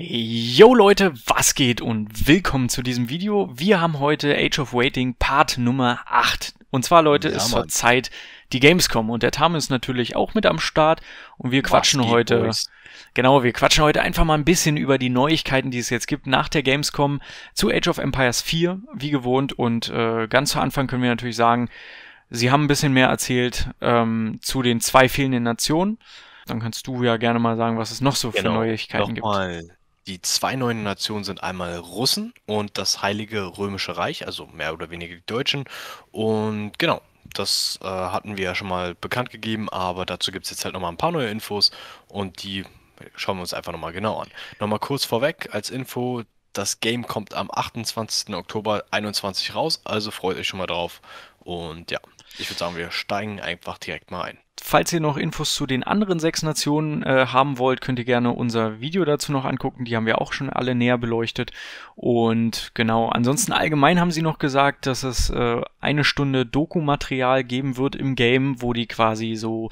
Yo Leute, was geht und willkommen zu diesem Video. Wir haben heute Age of Waiting Part Nummer 8. Und zwar Leute, ja, ist Mann. Zeit die Gamescom und der Tam ist natürlich auch mit am Start und wir quatschen heute uns? Genau, wir quatschen heute einfach mal ein bisschen über die Neuigkeiten, die es jetzt gibt nach der Gamescom zu Age of Empires 4, wie gewohnt und äh, ganz zu Anfang können wir natürlich sagen, sie haben ein bisschen mehr erzählt ähm, zu den zwei fehlenden Nationen. Dann kannst du ja gerne mal sagen, was es noch so genau, für Neuigkeiten gibt. Mal die zwei neuen Nationen sind einmal Russen und das Heilige Römische Reich, also mehr oder weniger die Deutschen. Und genau, das äh, hatten wir ja schon mal bekannt gegeben, aber dazu gibt es jetzt halt nochmal ein paar neue Infos und die schauen wir uns einfach nochmal genau an. Nochmal kurz vorweg als Info, das Game kommt am 28. Oktober 2021 raus, also freut euch schon mal drauf. Und ja, ich würde sagen, wir steigen einfach direkt mal ein falls ihr noch Infos zu den anderen sechs Nationen äh, haben wollt, könnt ihr gerne unser Video dazu noch angucken. Die haben wir auch schon alle näher beleuchtet. Und genau, ansonsten allgemein haben sie noch gesagt, dass es äh, eine Stunde Dokumaterial geben wird im Game, wo die quasi so,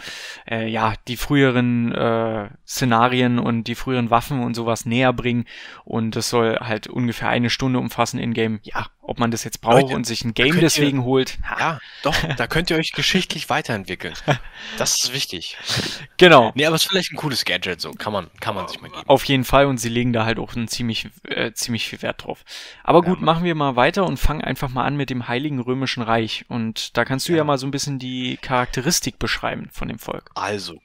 äh, ja, die früheren äh, Szenarien und die früheren Waffen und sowas näher bringen. Und das soll halt ungefähr eine Stunde umfassen in Game. Ja, ob man das jetzt braucht Leute, und sich ein Game deswegen ihr, holt. Ja, doch, da könnt ihr euch geschichtlich weiterentwickeln. Das ist wichtig. Genau. Nee, aber es ist vielleicht ein cooles Gadget, so kann man, kann man sich mal geben. Auf jeden Fall und sie legen da halt auch einen ziemlich, äh, ziemlich viel Wert drauf. Aber gut, ja. machen wir mal weiter und fangen einfach mal an mit dem Heiligen Römischen Reich. Und da kannst du ja. ja mal so ein bisschen die Charakteristik beschreiben von dem Volk. Also,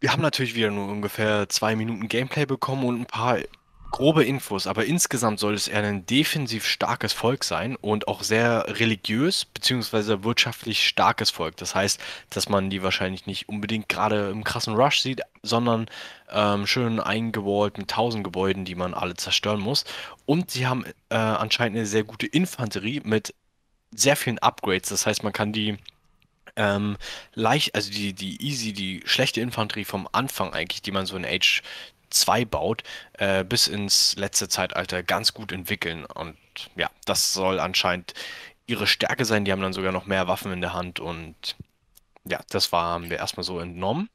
wir haben natürlich wieder nur ungefähr zwei Minuten Gameplay bekommen und ein paar grobe Infos, aber insgesamt soll es eher ein defensiv starkes Volk sein und auch sehr religiös bzw. wirtschaftlich starkes Volk. Das heißt, dass man die wahrscheinlich nicht unbedingt gerade im krassen Rush sieht, sondern ähm, schön eingewallt mit tausend Gebäuden, die man alle zerstören muss. Und sie haben äh, anscheinend eine sehr gute Infanterie mit sehr vielen Upgrades. Das heißt, man kann die ähm, leicht, also die, die easy, die schlechte Infanterie vom Anfang eigentlich, die man so in Age 2 baut, äh, bis ins letzte Zeitalter ganz gut entwickeln. Und ja, das soll anscheinend ihre Stärke sein. Die haben dann sogar noch mehr Waffen in der Hand und ja, das war, haben wir erstmal so entnommen.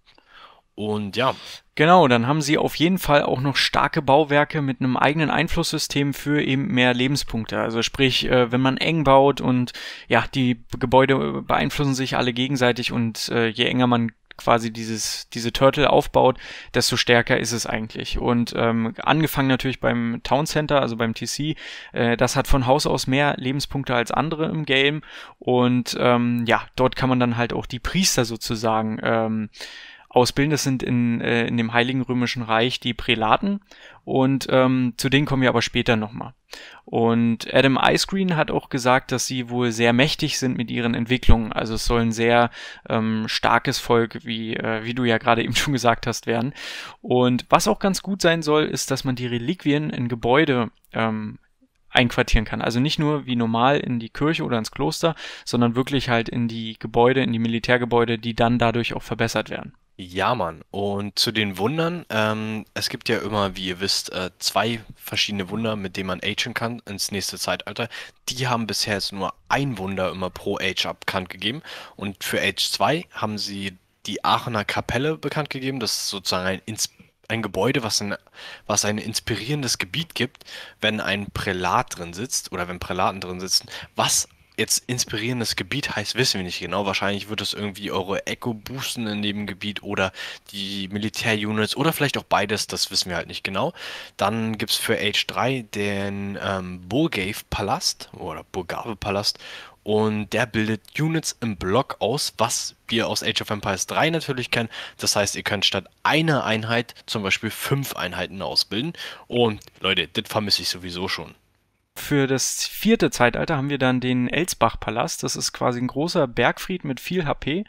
Und ja. Genau, dann haben sie auf jeden Fall auch noch starke Bauwerke mit einem eigenen Einflusssystem für eben mehr Lebenspunkte. Also sprich, äh, wenn man eng baut und ja, die Gebäude beeinflussen sich alle gegenseitig und äh, je enger man quasi dieses, diese Turtle aufbaut, desto stärker ist es eigentlich. Und ähm, angefangen natürlich beim Town Center, also beim TC, äh, das hat von Haus aus mehr Lebenspunkte als andere im Game. Und ähm, ja, dort kann man dann halt auch die Priester sozusagen ähm, ausbilden. Das sind in, äh, in dem Heiligen Römischen Reich die Prälaten und ähm, zu denen kommen wir aber später nochmal. Und Adam Icegreen hat auch gesagt, dass sie wohl sehr mächtig sind mit ihren Entwicklungen. Also es soll ein sehr ähm, starkes Volk, wie, äh, wie du ja gerade eben schon gesagt hast, werden. Und was auch ganz gut sein soll, ist, dass man die Reliquien in Gebäude ähm, einquartieren kann. Also nicht nur wie normal in die Kirche oder ins Kloster, sondern wirklich halt in die Gebäude, in die Militärgebäude, die dann dadurch auch verbessert werden. Ja, Mann. Und zu den Wundern. Ähm, es gibt ja immer, wie ihr wisst, äh, zwei verschiedene Wunder, mit denen man agen kann ins nächste Zeitalter. Die haben bisher jetzt nur ein Wunder immer pro Age bekannt gegeben. Und für Age 2 haben sie die Aachener Kapelle bekannt gegeben. Das ist sozusagen ein, Ins ein Gebäude, was ein, was ein inspirierendes Gebiet gibt, wenn ein Prälat drin sitzt oder wenn Prälaten drin sitzen, was jetzt inspirierendes Gebiet heißt, wissen wir nicht genau. Wahrscheinlich wird es irgendwie eure Echo boosten in dem Gebiet oder die Militärunits oder vielleicht auch beides, das wissen wir halt nicht genau. Dann gibt es für H3 den ähm, Burgave-Palast oder Burgave-Palast und der bildet Units im Block aus, was wir aus Age of Empires 3 natürlich kennen. Das heißt, ihr könnt statt einer Einheit zum Beispiel fünf Einheiten ausbilden. Und Leute, das vermisse ich sowieso schon für das vierte Zeitalter haben wir dann den Elsbach-Palast. Das ist quasi ein großer Bergfried mit viel HP.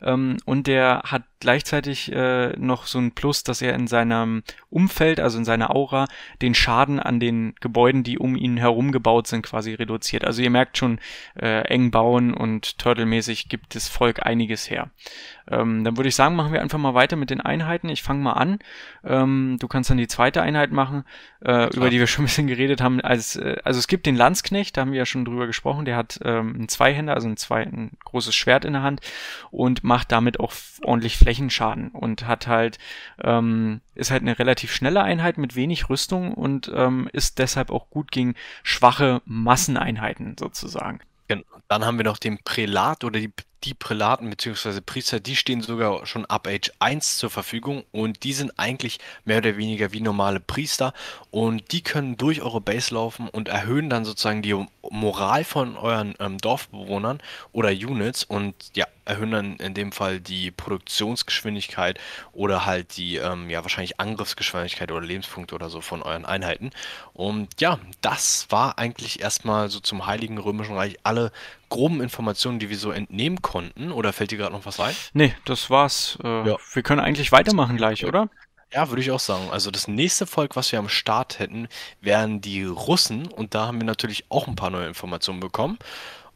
Ähm, und der hat gleichzeitig äh, noch so ein Plus, dass er in seinem Umfeld, also in seiner Aura, den Schaden an den Gebäuden, die um ihn herum gebaut sind, quasi reduziert. Also ihr merkt schon, äh, eng bauen und turtelmäßig gibt das Volk einiges her. Ähm, dann würde ich sagen, machen wir einfach mal weiter mit den Einheiten. Ich fange mal an. Ähm, du kannst dann die zweite Einheit machen, äh, über die wir schon ein bisschen geredet haben. Als, äh, also es gibt den Landsknecht, da haben wir ja schon drüber gesprochen. Der hat ähm, einen Zweihänder, also ein, zwei, ein großes Schwert in der Hand und macht damit auch ordentlich Fläche Rechenschaden und hat halt, ähm, ist halt eine relativ schnelle Einheit mit wenig Rüstung und ähm, ist deshalb auch gut gegen schwache Masseneinheiten sozusagen. Genau. Dann haben wir noch den Prälat oder die die Prälaten bzw. Priester, die stehen sogar schon ab Age 1 zur Verfügung und die sind eigentlich mehr oder weniger wie normale Priester und die können durch eure Base laufen und erhöhen dann sozusagen die Moral von euren ähm, Dorfbewohnern oder Units und ja, erhöhen dann in dem Fall die Produktionsgeschwindigkeit oder halt die ähm, ja wahrscheinlich Angriffsgeschwindigkeit oder Lebenspunkte oder so von euren Einheiten. Und ja, das war eigentlich erstmal so zum Heiligen Römischen Reich alle groben Informationen, die wir so entnehmen konnten. Oder fällt dir gerade noch was ein? Nee, das war's. Äh, ja. Wir können eigentlich weitermachen gleich, oder? Ja, würde ich auch sagen. Also das nächste Volk, was wir am Start hätten, wären die Russen. Und da haben wir natürlich auch ein paar neue Informationen bekommen.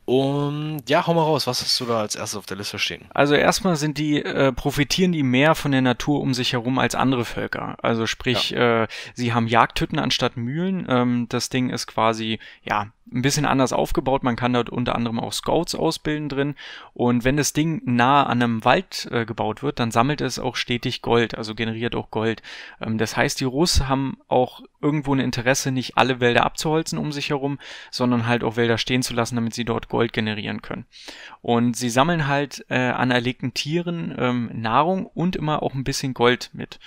Und ja, hau mal raus, was hast du da als erstes auf der Liste stehen? Also erstmal sind die, äh, profitieren die mehr von der Natur um sich herum als andere Völker. Also sprich, ja. äh, sie haben Jagdhütten anstatt Mühlen. Ähm, das Ding ist quasi, ja, ein bisschen anders aufgebaut. Man kann dort unter anderem auch Scouts ausbilden drin. Und wenn das Ding nah an einem Wald äh, gebaut wird, dann sammelt es auch stetig Gold, also generiert auch Gold. Ähm, das heißt, die Russen haben auch irgendwo ein Interesse, nicht alle Wälder abzuholzen um sich herum, sondern halt auch Wälder stehen zu lassen, damit sie dort Gold generieren können. Und sie sammeln halt äh, an erlegten Tieren ähm, Nahrung und immer auch ein bisschen Gold mit.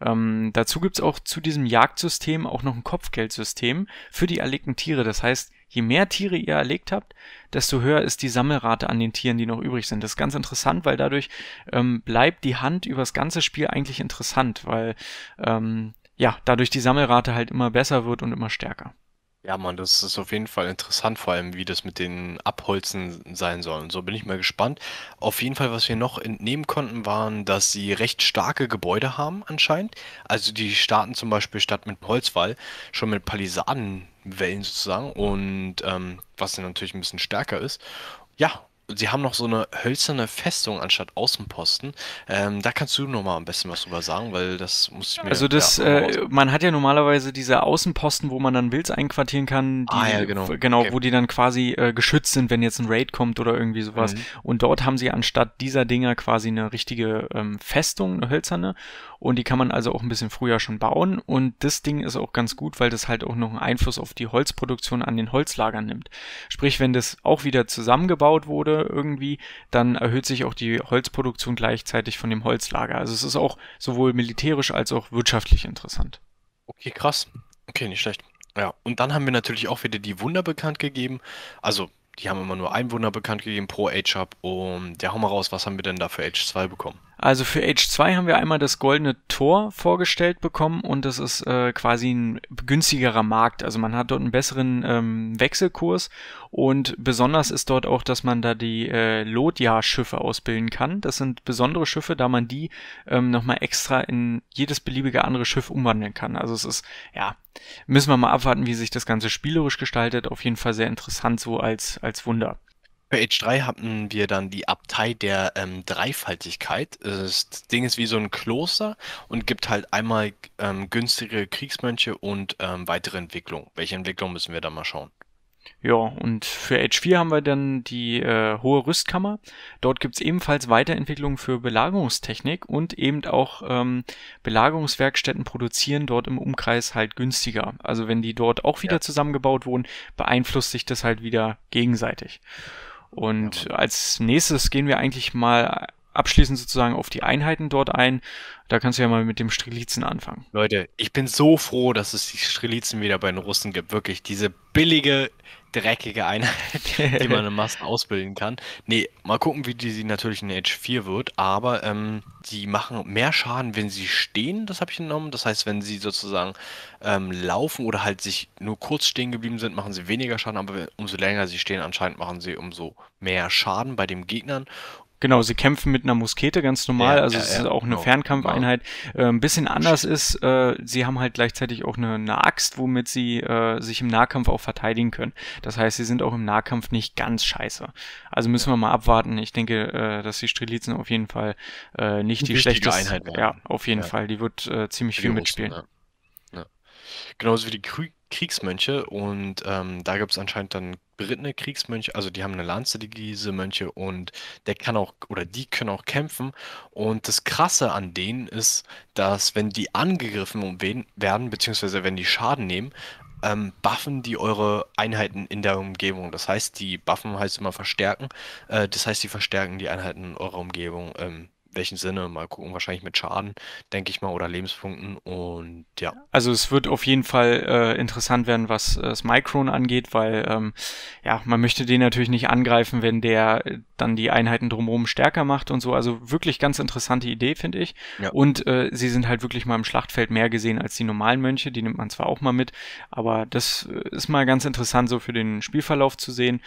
Ähm, dazu gibt's auch zu diesem Jagdsystem auch noch ein Kopfgeldsystem für die erlegten Tiere. Das heißt, je mehr Tiere ihr erlegt habt, desto höher ist die Sammelrate an den Tieren, die noch übrig sind. Das ist ganz interessant, weil dadurch ähm, bleibt die Hand über das ganze Spiel eigentlich interessant, weil ähm, ja, dadurch die Sammelrate halt immer besser wird und immer stärker. Ja, Mann, das ist auf jeden Fall interessant, vor allem wie das mit den Abholzen sein soll. Und so bin ich mal gespannt. Auf jeden Fall, was wir noch entnehmen konnten, waren, dass sie recht starke Gebäude haben anscheinend. Also die starten zum Beispiel statt mit Holzwall schon mit Palisadenwellen sozusagen und ähm, was dann natürlich ein bisschen stärker ist. Ja, sie haben noch so eine hölzerne Festung anstatt Außenposten. Ähm, da kannst du nochmal am besten was drüber sagen, weil das muss ich mir. Also das, ja, äh, man hat ja normalerweise diese Außenposten, wo man dann Wilds einquartieren kann, die, ah, ja, genau. genau okay. wo die dann quasi äh, geschützt sind, wenn jetzt ein Raid kommt oder irgendwie sowas. Mhm. Und dort haben sie anstatt dieser Dinger quasi eine richtige ähm, Festung, eine hölzerne. Und die kann man also auch ein bisschen früher schon bauen. Und das Ding ist auch ganz gut, weil das halt auch noch einen Einfluss auf die Holzproduktion an den Holzlagern nimmt. Sprich, wenn das auch wieder zusammengebaut wurde irgendwie, dann erhöht sich auch die Holzproduktion gleichzeitig von dem Holzlager. Also es ist auch sowohl militärisch als auch wirtschaftlich interessant. Okay, krass. Okay, nicht schlecht. Ja, und dann haben wir natürlich auch wieder die Wunder bekannt gegeben. Also, die haben immer nur ein Wunder bekannt gegeben pro Age-Up. Und ja, hau mal raus, was haben wir denn da für Age 2 bekommen? Also für h 2 haben wir einmal das goldene Tor vorgestellt bekommen und das ist äh, quasi ein günstigerer Markt. Also man hat dort einen besseren ähm, Wechselkurs und besonders ist dort auch, dass man da die äh, Lotja-Schiffe ausbilden kann. Das sind besondere Schiffe, da man die ähm, nochmal extra in jedes beliebige andere Schiff umwandeln kann. Also es ist, ja, müssen wir mal abwarten, wie sich das Ganze spielerisch gestaltet. Auf jeden Fall sehr interessant so als, als Wunder. Für H3 hatten wir dann die Abtei der ähm, Dreifaltigkeit. Das Ding ist wie so ein Kloster und gibt halt einmal ähm, günstige Kriegsmönche und ähm, weitere Entwicklung. Welche Entwicklung müssen wir da mal schauen? Ja, und für H4 haben wir dann die äh, Hohe Rüstkammer. Dort gibt's ebenfalls Weiterentwicklungen für Belagerungstechnik und eben auch ähm, Belagerungswerkstätten produzieren dort im Umkreis halt günstiger. Also wenn die dort auch wieder ja. zusammengebaut wurden, beeinflusst sich das halt wieder gegenseitig. Und ja. als nächstes gehen wir eigentlich mal abschließend sozusagen auf die Einheiten dort ein. Da kannst du ja mal mit dem Strelitzen anfangen. Leute, ich bin so froh, dass es die Strelitzen wieder bei den Russen gibt. Wirklich, diese billige, dreckige Einheit, die man im Mast ausbilden kann. Nee, mal gucken, wie die sie natürlich in Edge 4 wird, aber ähm, die machen mehr Schaden, wenn sie stehen, das habe ich genommen. Das heißt, wenn sie sozusagen ähm, laufen oder halt sich nur kurz stehen geblieben sind, machen sie weniger Schaden, aber umso länger sie stehen, anscheinend machen sie umso mehr Schaden bei den Gegnern. Genau, sie kämpfen mit einer Muskete ganz normal, ja, also ja, es ist ja, auch eine genau, Fernkampfeinheit. Genau. Äh, ein bisschen anders ist, äh, sie haben halt gleichzeitig auch eine, eine Axt, womit sie äh, sich im Nahkampf auch verteidigen können. Das heißt, sie sind auch im Nahkampf nicht ganz scheiße. Also müssen wir mal abwarten. Ich denke, äh, dass die Strelitzen auf jeden Fall äh, nicht die schlechteste Einheit werden. Ja, auf jeden Fall. Die wird äh, ziemlich viel mitspielen. Ja. Genauso wie die Krü Kriegsmönche und ähm, da gibt es anscheinend dann berittene Kriegsmönche, also die haben eine Lanze, die, diese Mönche und der kann auch oder die können auch kämpfen und das Krasse an denen ist, dass wenn die angegriffen werden, beziehungsweise wenn die Schaden nehmen, ähm, buffen die eure Einheiten in der Umgebung. Das heißt, die buffen heißt immer verstärken, äh, das heißt, die verstärken die Einheiten in eurer Umgebung ähm, welchen Sinne, mal gucken, wahrscheinlich mit Schaden, denke ich mal, oder Lebenspunkten und ja. Also es wird auf jeden Fall äh, interessant werden, was äh, das Micron angeht, weil ähm, ja, man möchte den natürlich nicht angreifen, wenn der äh, dann die Einheiten drumherum stärker macht und so. Also wirklich ganz interessante Idee, finde ich. Ja. Und äh, sie sind halt wirklich mal im Schlachtfeld mehr gesehen als die normalen Mönche, die nimmt man zwar auch mal mit, aber das äh, ist mal ganz interessant so für den Spielverlauf zu sehen.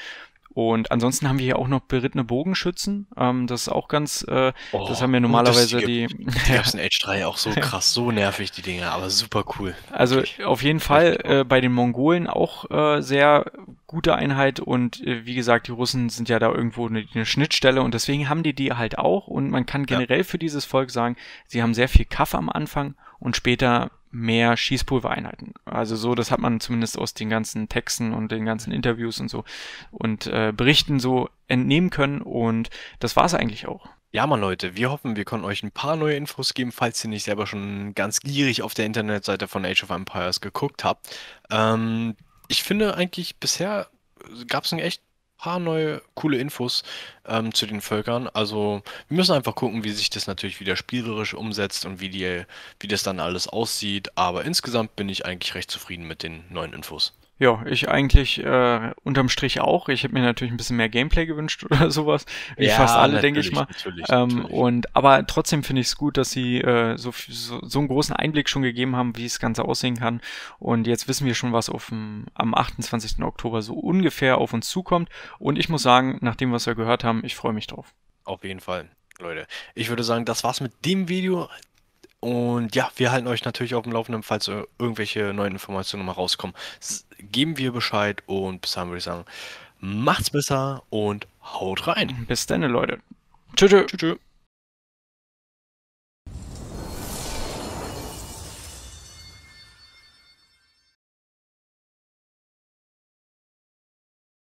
Und ansonsten haben wir hier auch noch berittene Bogenschützen. Ähm, das ist auch ganz, äh, oh, das haben wir normalerweise gut, die. Die, die gab's in H3 auch so krass, so nervig die Dinger, aber super cool. Also wirklich. auf jeden Fall äh, bei den Mongolen auch äh, sehr gute Einheit und äh, wie gesagt, die Russen sind ja da irgendwo eine, eine, Schnittstelle und deswegen haben die die halt auch und man kann generell ja. für dieses Volk sagen, sie haben sehr viel Kaff am Anfang und später mehr Schießpulvereinheiten. Also so, das hat man zumindest aus den ganzen Texten und den ganzen Interviews und so und äh, Berichten so entnehmen können und das war's eigentlich auch. Ja, man Leute, wir hoffen, wir konnten euch ein paar neue Infos geben, falls ihr nicht selber schon ganz gierig auf der Internetseite von Age of Empires geguckt habt. Ähm, ich finde eigentlich bisher gab es einen echt paar neue coole Infos ähm, zu den Völkern. Also wir müssen einfach gucken, wie sich das natürlich wieder spielerisch umsetzt und wie, die, wie das dann alles aussieht. Aber insgesamt bin ich eigentlich recht zufrieden mit den neuen Infos. Ja, ich eigentlich äh, unterm Strich auch. Ich hätte mir natürlich ein bisschen mehr Gameplay gewünscht oder sowas. Wie ja, fast alle, denke ich mal. Natürlich, ähm, natürlich. Und aber trotzdem finde ich es gut, dass sie äh, so, so, so einen großen Einblick schon gegeben haben, wie das Ganze aussehen kann. Und jetzt wissen wir schon, was auf dem, am 28. Oktober so ungefähr auf uns zukommt. Und ich muss sagen, nach dem, was wir gehört haben, ich freue mich drauf. Auf jeden Fall. Leute. Ich würde sagen, das war's mit dem Video. Und ja, wir halten euch natürlich auf dem Laufenden, falls irgendwelche neuen Informationen nochmal rauskommen. geben wir Bescheid und bis dahin würde ich sagen, macht's besser und haut rein. Bis dann, Leute. Tschüss. Tschüss.